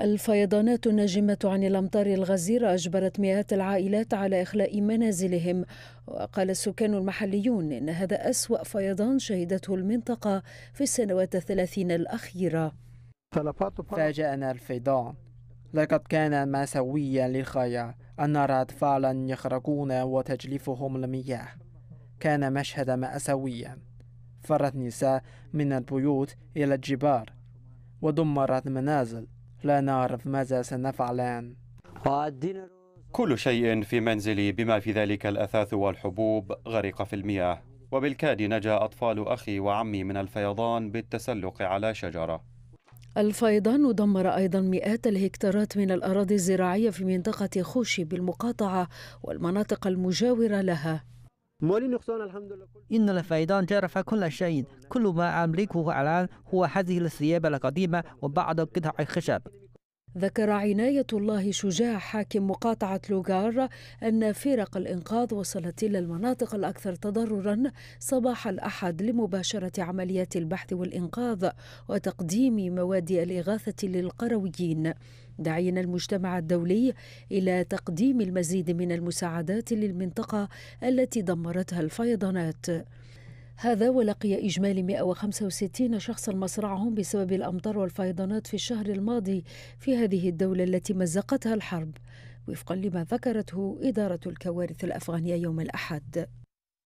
الفيضانات الناجمة عن الأمطار الغزيرة أجبرت مئات العائلات على إخلاء منازلهم وقال السكان المحليون إن هذا أسوأ فيضان شهدته المنطقة في السنوات الثلاثين الأخيرة فاجأنا الفيضان لقد كان مأساويا للغاية أن نرى أطفالا يخرجون وتجلفهم المياه كان مشهد مأساويا فرت نساء من البيوت إلى الجبار ودمرت منازل لا نعرف ماذا سنفعلان كل شيء في منزلي بما في ذلك الأثاث والحبوب غرق في المياه وبالكاد نجا أطفال أخي وعمي من الفيضان بالتسلق على شجرة الفيضان دمر أيضا مئات الهكتارات من الأراضي الزراعية في منطقة خوشي بالمقاطعة والمناطق المجاورة لها إن الفيضان جرف كل شيء كل ما أملكه الآن هو هذه الثياب القديمة وبعض قطع الخشب ذكر عناية الله شجاع حاكم مقاطعة لوغار أن فرق الإنقاذ وصلت إلى المناطق الأكثر تضررا صباح الأحد لمباشرة عمليات البحث والإنقاذ وتقديم مواد الإغاثة للقرويين داعيا المجتمع الدولي إلى تقديم المزيد من المساعدات للمنطقة التي دمرتها الفيضانات هذا ولقي إجمالي 165 شخصا مصرعهم بسبب الأمطار والفيضانات في الشهر الماضي في هذه الدولة التي مزقتها الحرب وفقا لما ذكرته إدارة الكوارث الأفغانية يوم الأحد